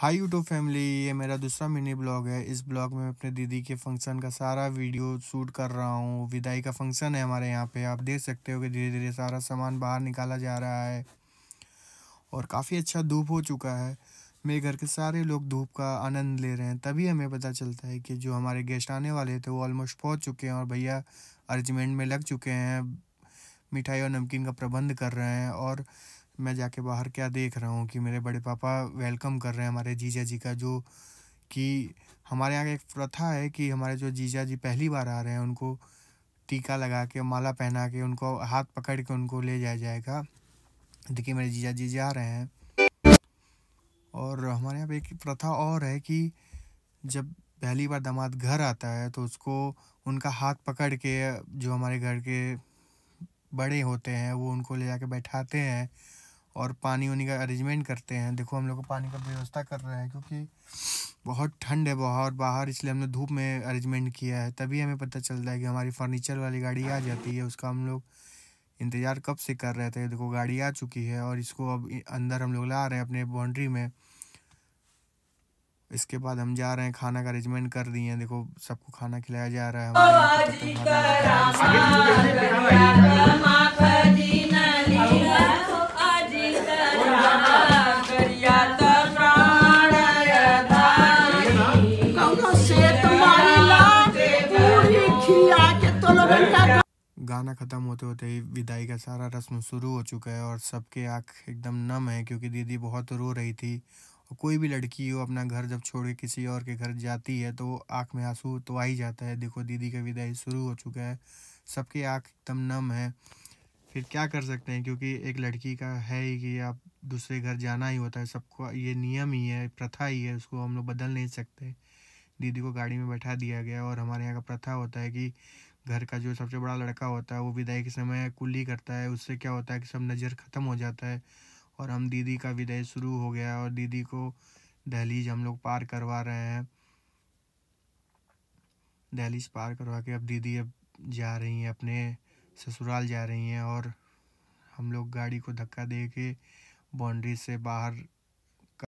hi YouTube family ये मेरा दूसरा मिनी ब्लॉग है इस ब्लॉग में अपने दीदी के फंक्शन का सारा वीडियो शूट कर रहा हूँ विदाई का फंक्शन है हमारे यहाँ पे आप देख सकते हो कि धीरे धीरे सारा सामान बाहर निकाला जा रहा है और काफ़ी अच्छा धूप हो चुका है मेरे घर के सारे लोग धूप का आनंद ले रहे हैं तभी हमें पता चलता है कि जो हमारे गेस्ट आने वाले थे वो ऑलमोस्ट पहुँच चुके हैं और भैया अरेंजमेंट में लग चुके हैं मिठाई और नमकीन का प्रबंध कर रहे हैं और मैं जाके बाहर क्या देख रहा हूँ कि मेरे बड़े पापा वेलकम कर रहे हैं हमारे जीजा जी का जो कि हमारे यहाँ एक प्रथा है कि हमारे जो जीजा जी पहली बार आ रहे हैं उनको टीका लगा के माला पहना के उनको हाथ पकड़ के उनको ले जाया जाएगा देखिए मेरे जीजा जी जा रहे हैं और हमारे यहाँ पे एक प्रथा और है कि जब पहली बार दामाद घर आता है तो उसको उनका हाथ पकड़ के जो हमारे घर के बड़े होते हैं वो उनको ले जाके बैठाते हैं और पानी वानी का अरेंजमेंट करते हैं देखो हम लोग को पानी का व्यवस्था कर रहे हैं क्योंकि बहुत ठंड है बाहर बाहर इसलिए हमने धूप में अरेंजमेंट किया है तभी हमें पता चल रहा है कि हमारी फर्नीचर वाली गाड़ी आ जाती है उसका हम लोग इंतज़ार कब से कर रहे थे देखो गाड़ी आ चुकी है और इसको अब अंदर हम लोग ला रहे हैं अपने बाउंड्री में इसके बाद हम जा रहे हैं खाना का अरेंजमेंट कर दिए हैं देखो सबको खाना खिलाया जा रहा है गाना ख़त्म होते होते ही विदाई का सारा रस्म शुरू हो चुका है और सबके आँख एकदम नम है क्योंकि दीदी बहुत रो रही थी और कोई भी लड़की हो अपना घर जब छोड़ के किसी और के घर जाती है तो आँख में आंसू तो आ ही जाता है देखो दीदी का विदाई शुरू हो चुका है सबके आँख एकदम नम है फिर क्या कर सकते हैं क्योंकि एक लड़की का है ही कि आप दूसरे घर जाना ही होता है सबको ये नियम ही है प्रथा ही है उसको हम लोग बदल नहीं सकते दीदी को गाड़ी में बैठा दिया गया और हमारे यहाँ का प्रथा होता है कि घर का जो सबसे बड़ा लड़का होता है वो विदाई के समय कुल्ली करता है उससे क्या होता है कि सब नज़र ख़त्म हो जाता है और हम दीदी का विदाई शुरू हो गया और दीदी को दहलीज हम लोग पार करवा रहे हैं दहलीज पार करवा के अब दीदी अब जा रही हैं अपने ससुराल जा रही हैं और हम लोग गाड़ी को धक्का दे के बाउंड्री से बाहर